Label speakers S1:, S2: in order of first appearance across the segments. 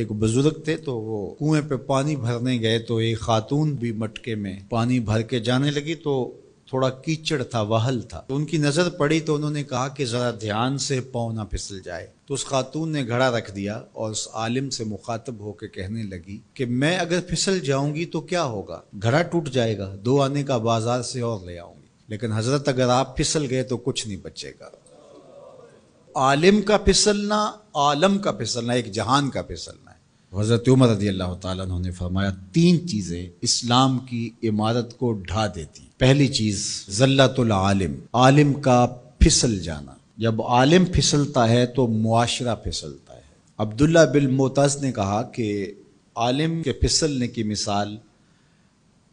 S1: एक बुजुर्ग थे तो वो कुएं पे पानी भरने गए तो एक खातून भी मटके में पानी भर के जाने लगी तो थोड़ा कीचड़ था वहल था तो उनकी नजर पड़ी तो उन्होंने कहा कि जरा ध्यान से पाँव ना फिसल जाए तो उस खातून ने घड़ा रख दिया और उस आलिम से मुखातब होकर कहने लगी कि मैं अगर फिसल जाऊंगी तो क्या होगा घड़ा टूट जाएगा दो आने का बाजार से और ले आऊंगी लेकिन हजरत अगर आप फिसल गए तो कुछ नहीं बचेगा आलिम का फिसलना आलम का फिसलना एक जहान का फिसलना है हज़रत उमर रदी अल्लाह तु ने फरमाया तीन चीज़ें इस्लाम की इमारत को ढा देती पहली चीज़ जल्लतुल आलिम आलिम का फिसल जाना जब आलिम फिसलता है तो मुआशरा फिसलता है अब्दुल्ला बिल मोताज ने कहा कि आलिम के फिसलने की मिसाल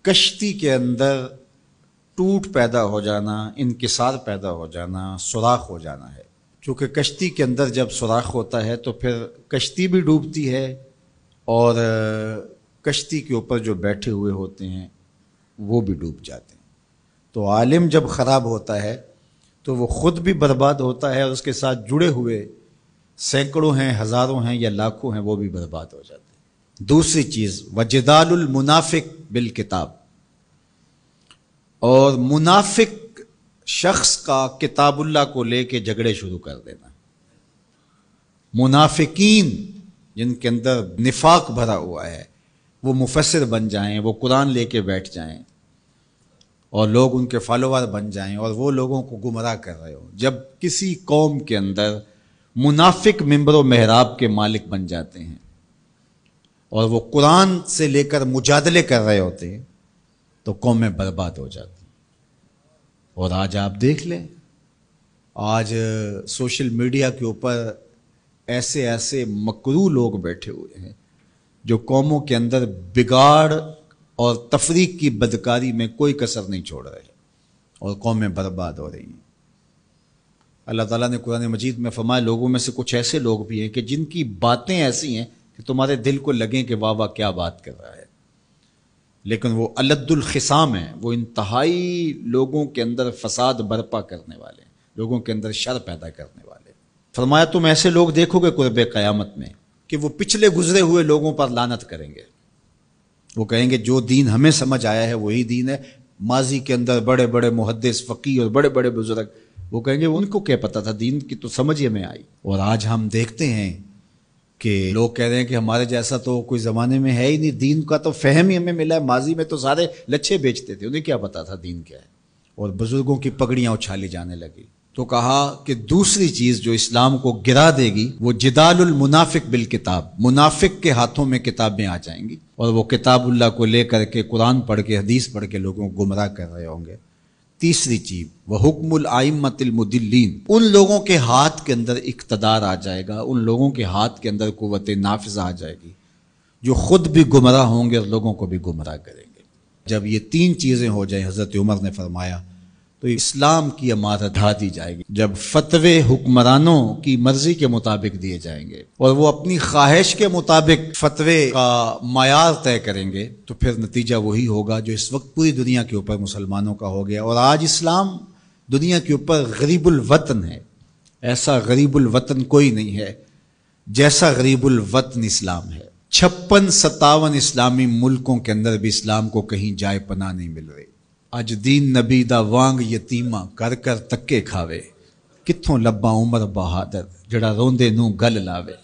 S1: कश्ती के अंदर टूट पैदा हो जाना इनकसार पैदा हो जाना सुराख हो जाना है चूँकि कश्ती के अंदर जब सुराख होता है तो फिर कश्ती भी डूबती है और कश्ती के ऊपर जो बैठे हुए होते हैं वो भी डूब जाते हैं तो आलिम जब ख़राब होता है तो वो ख़ुद भी बर्बाद होता है और उसके साथ जुड़े हुए सैकड़ों हैं हज़ारों हैं या लाखों हैं वो भी बर्बाद हो जाते हैं दूसरी चीज़ वजदालमुनाफिक बिल किताब और मुनाफिक शख्स का किताबुल्ला को लेके झगड़े शुरू कर देना मुनाफिकीन जिनके अंदर निफाक भरा हुआ है वो मुफसर बन जाएं वो कुरान लेके बैठ जाएं और लोग उनके फॉलोअर बन जाएं और वो लोगों को गुमराह कर रहे हो जब किसी कौम के अंदर मुनाफिक मम्बर महराब के मालिक बन जाते हैं और वो कुरान से लेकर मुजादले कर रहे होते हैं तो कौमें बर्बाद हो जाती और आज आप देख लें आज सोशल मीडिया के ऊपर ऐसे ऐसे मकरू लोग बैठे हुए हैं जो कौमों के अंदर बिगाड़ और तफरीक की बदकारी में कोई कसर नहीं छोड़ रहे और कौमें बर्बाद हो रही हैं अल्लाह ताला ने कुरान मजीद में फरमाए लोगों में से कुछ ऐसे लोग भी हैं कि जिनकी बातें ऐसी हैं कि तुम्हारे दिल को लगें कि वाह वाह क्या बात कर रहा है लेकिन वो अलद्दुलखसाम हैं वो इंतहाई लोगों के अंदर फसाद बर्पा करने वाले लोगों के अंदर शर पैदा करने वाले फरमाया तुम ऐसे लोग देखोगे कुरब क़्यामत में कि वो पिछले गुजरे हुए लोगों पर लानत करेंगे वो कहेंगे जो दीन हमें समझ आया है वही दीन है माजी के अंदर बड़े बड़े मुहदस फ़कीर और बड़े बड़े बुज़ुर्ग वो कहेंगे उनको क्या पता था दीन की तो समझ में आई और आज हम देखते हैं कि लोग कह रहे हैं कि हमारे जैसा तो कोई ज़माने में है ही नहीं दीन का तो फहम ही हमें मिला है माजी में तो सारे लच्छे बेचते थे उन्हें क्या पता था दीन क्या है और बुज़ुर्गों की पगड़ियाँ उछाली जाने लगी तो कहा कि दूसरी चीज़ जो इस्लाम को गिरा देगी वो जिदालमुनाफिक मुनाफिक बिल किताब मुनाफिक के हाथों में किताबें आ जाएंगी और वो किताबुल्ला को लेकर के कुरान पढ़ के हदीस पढ़ के लोगों को गुमराह कर रहे होंगे तीसरी चीज वह हुक्मुल मुदिल्लीन उन लोगों के हाथ के अंदर इकतदार आ जाएगा उन लोगों के हाथ के अंदर कुत नाफिज आ जाएगी जो खुद भी गुमराह होंगे और लोगों को भी गुमराह करेंगे जब ये तीन चीज़ें हो जाएं हज़रत उमर ने फरमाया तो इस्लाम की अमारत ढा दी जाएगी जब फतवे हुक्मरानों की मर्जी के मुताबिक दिए जाएंगे और वो अपनी ख्वाहिश के मुताबिक फतवे का मैार तय करेंगे तो फिर नतीजा वही होगा जो इस वक्त पूरी दुनिया के ऊपर मुसलमानों का हो गया और आज इस्लाम दुनिया के ऊपर गरीबुल वतन है ऐसा गरीबुल वतन कोई नहीं है जैसा गरीबुल वतन इस्लाम है छप्पन सत्तावन इस्लामी मुल्कों के अंदर भी इस्लाम को कहीं जाए पना नहीं मिल रही ਅੱਜ ਦੀਨ ਨਬੀ ਦਾ ਵਾਂਗ ਯਤੀਮਾ ਕਰ ਕਰ ਤੱਕੇ ਖਾਵੇ ਕਿੱਥੋਂ ਲੱਭਾਂ ਉਮਰ ਬਹਾਦਰ ਜਿਹੜਾ ਰੋਂਦੇ ਨੂੰ ਗੱਲ ਲਾਵੇ